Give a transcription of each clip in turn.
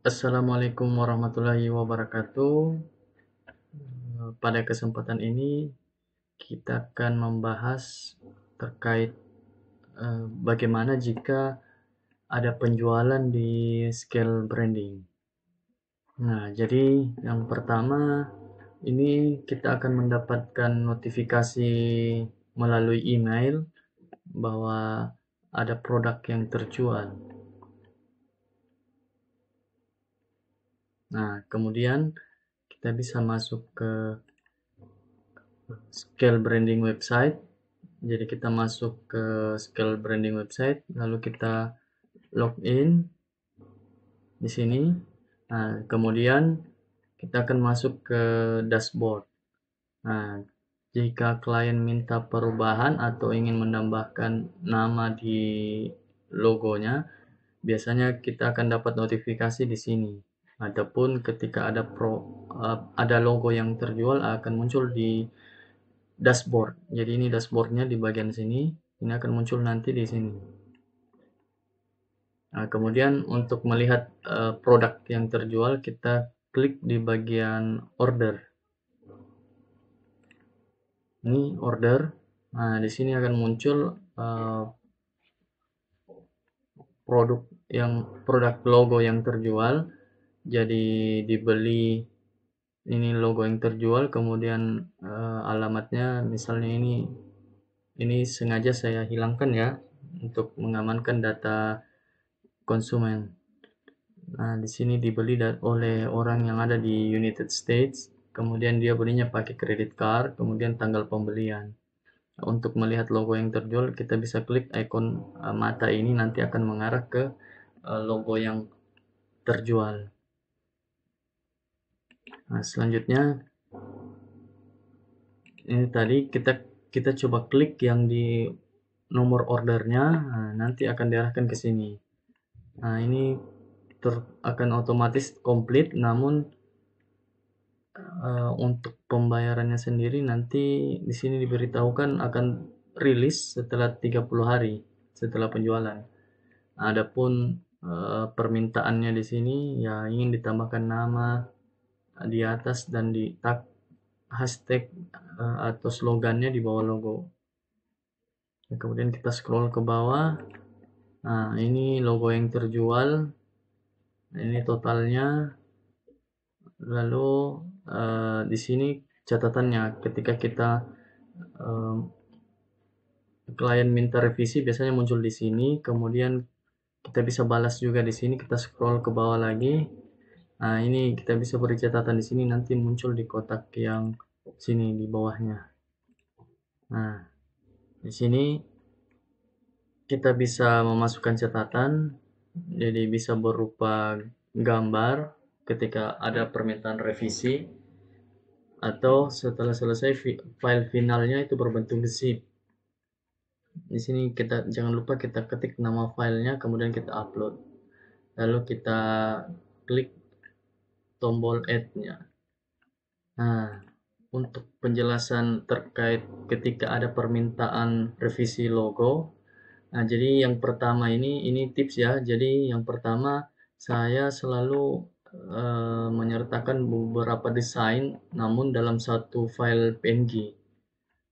Assalamualaikum warahmatullahi wabarakatuh. Eh, pada kesempatan ini kita akan membahas terkait eh, bagaimana jika ada penjualan di scale branding. Nah, jadi yang pertama ini kita akan mendapatkan notifikasi melalui email bahwa ada produk yang terjual. Nah, kemudian kita bisa masuk ke scale branding website. Jadi kita masuk ke scale branding website, lalu kita login di sini. Nah, kemudian kita akan masuk ke dashboard. Nah, jika klien minta perubahan atau ingin menambahkan nama di logonya, biasanya kita akan dapat notifikasi di sini. Adapun ketika ada pro uh, ada logo yang terjual akan muncul di dashboard jadi ini dashboardnya di bagian sini ini akan muncul nanti di sini nah, kemudian untuk melihat uh, produk yang terjual kita klik di bagian order ini order nah di sini akan muncul uh, produk yang produk logo yang terjual jadi dibeli ini logo yang terjual kemudian uh, alamatnya misalnya ini ini sengaja saya hilangkan ya untuk mengamankan data konsumen nah di sini dibeli oleh orang yang ada di United States kemudian dia belinya pakai kredit card kemudian tanggal pembelian untuk melihat logo yang terjual kita bisa klik ikon uh, mata ini nanti akan mengarah ke uh, logo yang terjual Nah, selanjutnya ini tadi kita kita coba klik yang di nomor ordernya nah, nanti akan diarahkan ke sini nah ini ter, akan otomatis komplit namun uh, untuk pembayarannya sendiri nanti di sini diberitahukan akan rilis setelah 30 hari setelah penjualan adapun uh, permintaannya di sini ya ingin ditambahkan nama di atas dan di tag hashtag uh, atau slogannya di bawah logo. Nah, kemudian kita scroll ke bawah. Nah, ini logo yang terjual. Nah, ini totalnya. Lalu uh, di sini catatannya ketika kita uh, klien minta revisi biasanya muncul di sini. Kemudian kita bisa balas juga di sini. Kita scroll ke bawah lagi. Nah, ini kita bisa beri catatan di sini nanti muncul di kotak yang sini di bawahnya. Nah, di sini kita bisa memasukkan catatan jadi bisa berupa gambar ketika ada permintaan revisi atau setelah selesai file finalnya itu berbentuk zip. Di sini kita jangan lupa kita ketik nama filenya kemudian kita upload. Lalu kita klik tombol add-nya. Nah, untuk penjelasan terkait ketika ada permintaan revisi logo. Nah, jadi yang pertama ini ini tips ya. Jadi yang pertama saya selalu e, menyertakan beberapa desain namun dalam satu file PNG.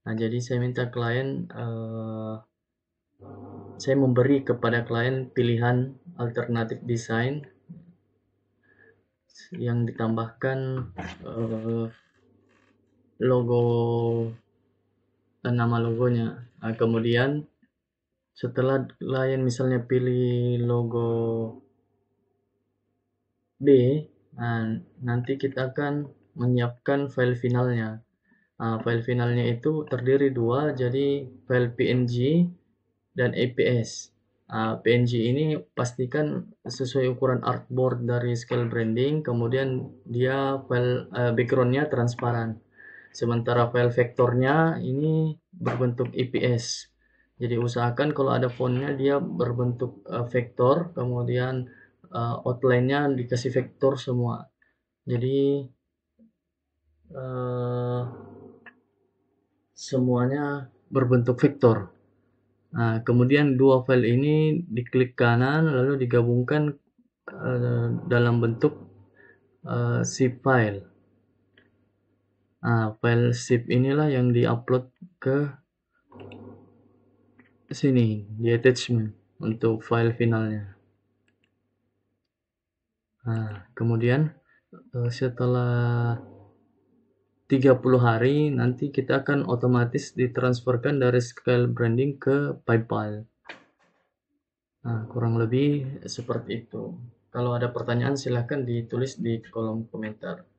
Nah, jadi saya minta klien e, saya memberi kepada klien pilihan alternatif desain yang ditambahkan uh, logo dan nama logonya. Nah, kemudian setelah klien misalnya pilih logo D, nah, nanti kita akan menyiapkan file finalnya. Nah, file finalnya itu terdiri dua, jadi file PNG dan APS Uh, ah, PNG ini pastikan sesuai ukuran artboard dari scale branding, kemudian dia file uh, backgroundnya transparan. Sementara file vektornya ini berbentuk IPS Jadi usahakan kalau ada fontnya dia berbentuk uh, vektor, kemudian uh, outline-nya dikasih vektor semua. Jadi uh, semuanya berbentuk vektor. Nah, kemudian dua file ini diklik kanan lalu digabungkan uh, dalam bentuk uh, zip file. Nah, file zip inilah yang diupload ke sini di attachment untuk file finalnya. Nah, kemudian eh, setelah 30 hari nanti kita akan otomatis ditransferkan dari scale branding ke PayPal. Nah, kurang lebih seperti itu. Kalau ada pertanyaan silahkan ditulis di kolom komentar.